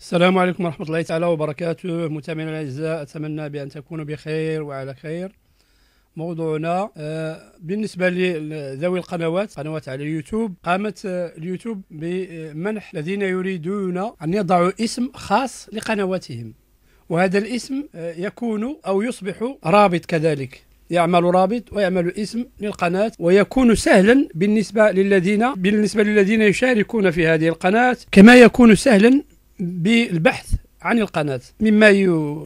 السلام عليكم ورحمة الله تعالى وبركاته متابعينا الأعزاء أتمنى بأن تكونوا بخير وعلى خير موضوعنا آه، بالنسبة لذوي القنوات قنوات على اليوتيوب قامت آه، اليوتيوب بمنح الذين يريدون أن يضعوا اسم خاص لقنواتهم وهذا الاسم آه، يكون أو يصبح رابط كذلك يعمل رابط ويعمل اسم للقناة ويكون سهلا بالنسبة للذين بالنسبة للذين يشاركون في هذه القناة كما يكون سهلا بالبحث عن القناة مما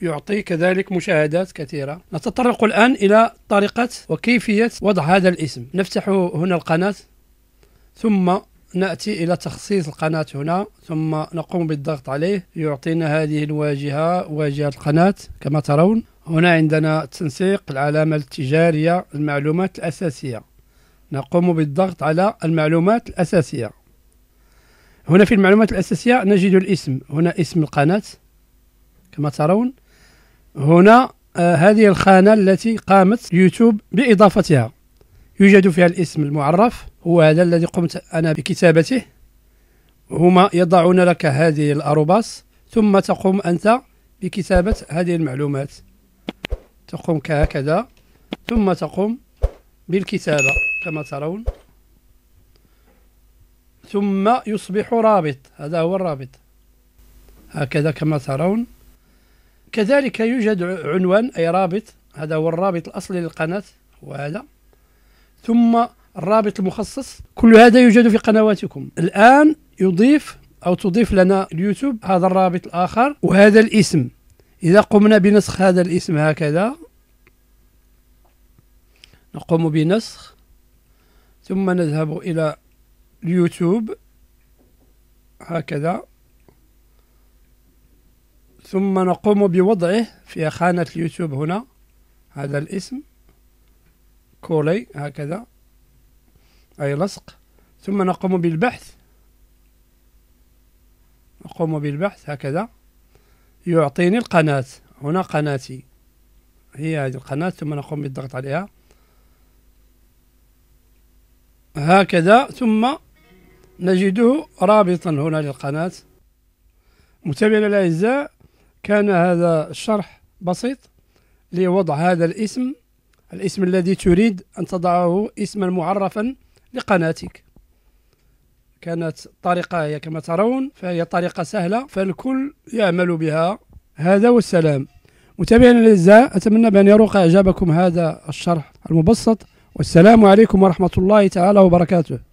يعطي كذلك مشاهدات كثيرة نتطرق الآن إلى طريقة وكيفية وضع هذا الاسم نفتح هنا القناة ثم نأتي إلى تخصيص القناة هنا ثم نقوم بالضغط عليه يعطينا هذه الواجهة واجهة القناة كما ترون هنا عندنا تنسيق العلامة التجارية المعلومات الأساسية نقوم بالضغط على المعلومات الأساسية هنا في المعلومات الأساسية نجد الاسم هنا اسم القناة كما ترون هنا آه هذه الخانة التي قامت يوتيوب بإضافتها يوجد فيها الاسم المعرف هو هذا الذي قمت أنا بكتابته هما يضعون لك هذه الأروباس ثم تقوم أنت بكتابة هذه المعلومات تقوم كهكذا ثم تقوم بالكتابة كما ترون ثم يصبح رابط هذا هو الرابط هكذا كما ترون كذلك يوجد عنوان أي رابط هذا هو الرابط الأصلي للقناة وهذا ثم الرابط المخصص كل هذا يوجد في قنواتكم الآن يضيف أو تضيف لنا اليوتيوب هذا الرابط الآخر وهذا الاسم إذا قمنا بنسخ هذا الاسم هكذا نقوم بنسخ ثم نذهب إلى اليوتيوب هكذا ثم نقوم بوضعه في خانة اليوتيوب هنا هذا الاسم كولي هكذا أي لصق ثم نقوم بالبحث نقوم بالبحث هكذا يعطيني القناة هنا قناتي هي هذه القناة ثم نقوم بالضغط عليها هكذا ثم نجده رابطا هنا للقناة متابعينا الأعزاء كان هذا الشرح بسيط لوضع هذا الاسم الاسم الذي تريد أن تضعه اسما معرفا لقناتك كانت طريقة هي كما ترون فهي طريقة سهلة فالكل يعمل بها هذا والسلام متابعينا الأعزاء أتمنى بأن يروق إعجابكم هذا الشرح المبسط والسلام عليكم ورحمة الله تعالى وبركاته